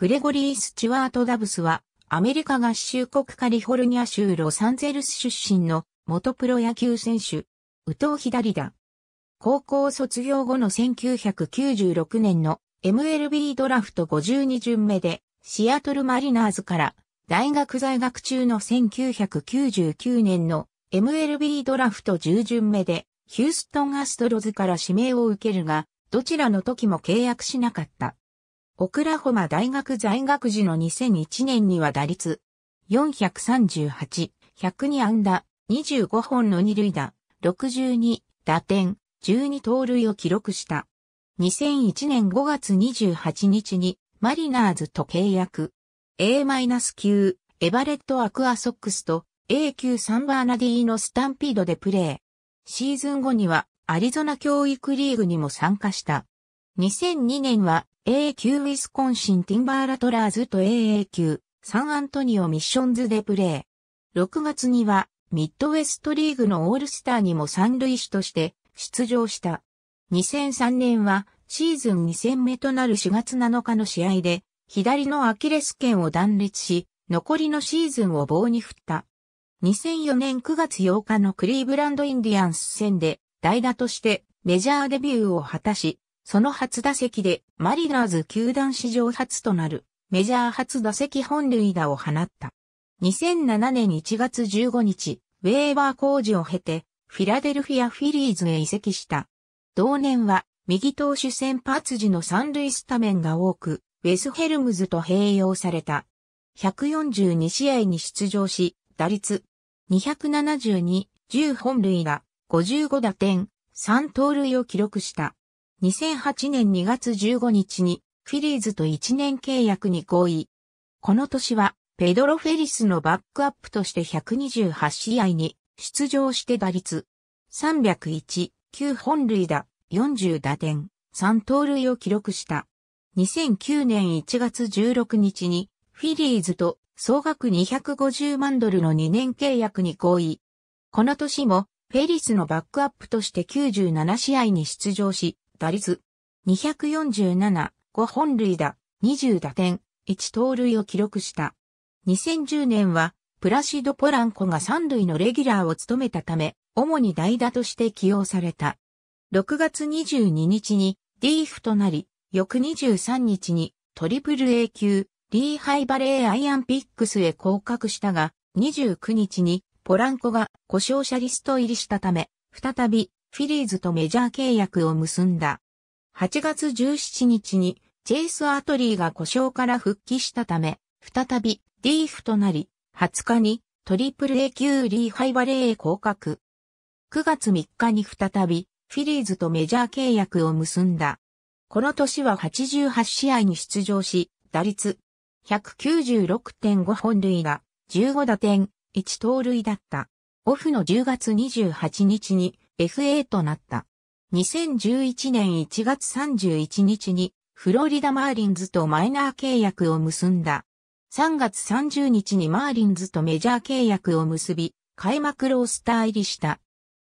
グレゴリー・スチュワート・ダブスは、アメリカ合衆国カリフォルニア州ロサンゼルス出身の元プロ野球選手、宇藤左だ。高校卒業後の1996年の MLB ドラフト52巡目で、シアトルマリナーズから大学在学中の1999年の MLB ドラフト10巡目でヒューストンアストロズから指名を受けるが、どちらの時も契約しなかった。オクラホマ大学在学時の2001年には打率438、102安打、25本の二塁打、62打点、12盗塁を記録した。2001年5月28日にマリナーズと契約。A- 9エバレット・アクアソックスと A 級サンバーナディーのスタンピードでプレー。シーズン後にはアリゾナ教育リーグにも参加した。2002年は AA 級ウィスコンシンティンバーラトラーズと AA 級サンアントニオミッションズでプレー。6月にはミッドウェストリーグのオールスターにも三塁手として出場した。2003年はシーズン2戦目となる4月7日の試合で左のアキレス腱を断裂し、残りのシーズンを棒に振った。2004年9月8日のクリーブランドインディアンス戦で代打としてメジャーデビューを果たし、その初打席でマリナーズ球団史上初となるメジャー初打席本塁打を放った。2007年1月15日、ウェーバー工事を経てフィラデルフィアフィリーズへ移籍した。同年は右投手先発時の三塁スタメンが多く、ウェスヘルムズと併用された。142試合に出場し、打率272、10本塁打、55打点、3盗塁を記録した。2008年2月15日にフィリーズと1年契約に合意。この年はペドロ・フェリスのバックアップとして128試合に出場して打率301、9本塁打、40打点、3盗塁を記録した。2009年1月16日にフィリーズと総額250万ドルの2年契約に合意。この年もフェリスのバックアップとして97試合に出場し、打率247、五本塁打、20打点、1盗塁を記録した。2010年は、プラシド・ポランコが三塁のレギュラーを務めたため、主に代打として起用された。6月22日にーフとなり、翌23日にトリプル A 級、リーハイバレーアイアンピックスへ降格したが、29日にポランコが故障者リスト入りしたため、再びフィリーズとメジャー契約を結んだ。8月17日にチェイス・アトリーが故障から復帰したため、再びリーフとなり、20日にトリプル A 級リーハイバレーへ降格。9月3日に再びフィリーズとメジャー契約を結んだ。この年は88試合に出場し、打率196.5本塁打、15打点、1盗塁だった。オフの10月28日に FA となった。2011年1月31日にフロリダマーリンズとマイナー契約を結んだ。3月30日にマーリンズとメジャー契約を結び、開幕ロースター入りした。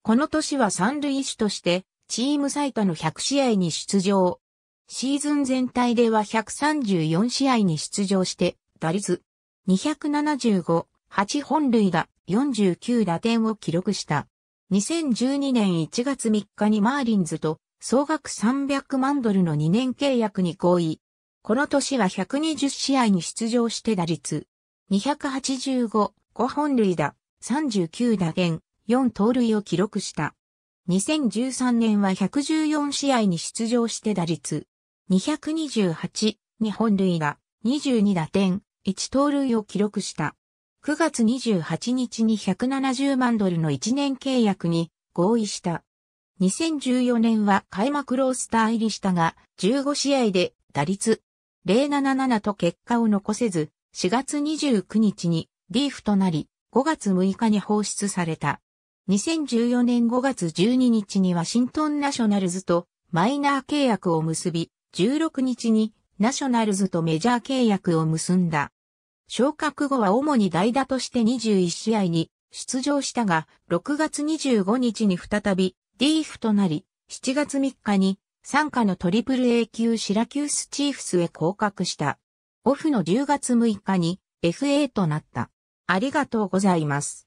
この年は三塁手としてチーム最多の100試合に出場。シーズン全体では134試合に出場して、打率275、8本塁打、49打点を記録した。2012年1月3日にマーリンズと総額300万ドルの2年契約に合意。この年は120試合に出場して打率285、5本塁打、39打点、4盗塁を記録した。2013年は114試合に出場して打率228、2本塁打、22打点、1盗塁を記録した。9月28日に170万ドルの1年契約に合意した。2014年は開幕ロースター入りしたが、15試合で打率077と結果を残せず、4月29日にリーフとなり、5月6日に放出された。2014年5月12日にワシントンナショナルズとマイナー契約を結び、16日にナショナルズとメジャー契約を結んだ。昇格後は主に代打として21試合に出場したが、6月25日に再びィーフとなり、7月3日に参加のトリプル A 級シラキュースチーフスへ降格した。オフの10月6日に FA となった。ありがとうございます。